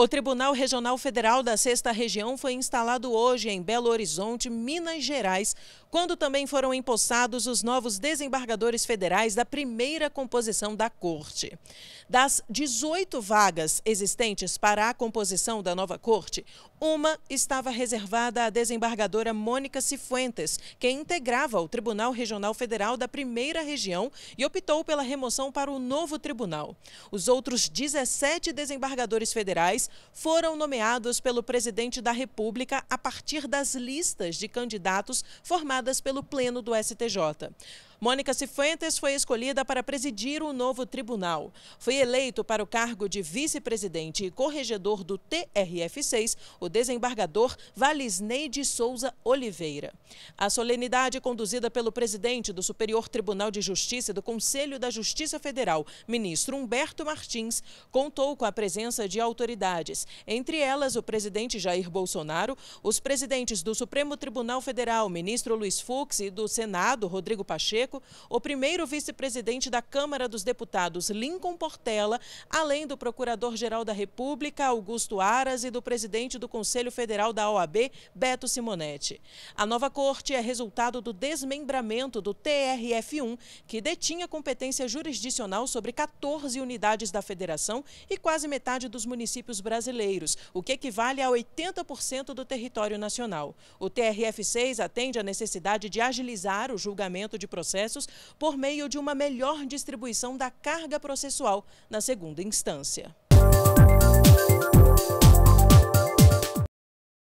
O Tribunal Regional Federal da Sexta Região foi instalado hoje em Belo Horizonte, Minas Gerais, quando também foram empossados os novos desembargadores federais da primeira composição da Corte. Das 18 vagas existentes para a composição da nova Corte, uma estava reservada à desembargadora Mônica Cifuentes, que integrava o Tribunal Regional Federal da Primeira Região e optou pela remoção para o novo tribunal. Os outros 17 desembargadores federais foram nomeados pelo presidente da República a partir das listas de candidatos formadas pelo Pleno do STJ. Mônica Cifuentes foi escolhida para presidir o novo tribunal. Foi eleito para o cargo de vice-presidente e corregedor do TRF6 o desembargador Valisneide Souza Oliveira. A solenidade conduzida pelo presidente do Superior Tribunal de Justiça do Conselho da Justiça Federal, ministro Humberto Martins, contou com a presença de autoridades, entre elas o presidente Jair Bolsonaro, os presidentes do Supremo Tribunal Federal, ministro Luiz Fux e do Senado, Rodrigo Pacheco, Pacheco, o primeiro vice-presidente da Câmara dos Deputados, Lincoln Portela, além do Procurador-Geral da República, Augusto Aras, e do presidente do Conselho Federal da OAB, Beto Simonetti. A nova corte é resultado do desmembramento do TRF1, que detinha competência jurisdicional sobre 14 unidades da federação e quase metade dos municípios brasileiros, o que equivale a 80% do território nacional. O TRF6 atende à necessidade de agilizar o julgamento de processos processos por meio de uma melhor distribuição da carga processual na segunda instância.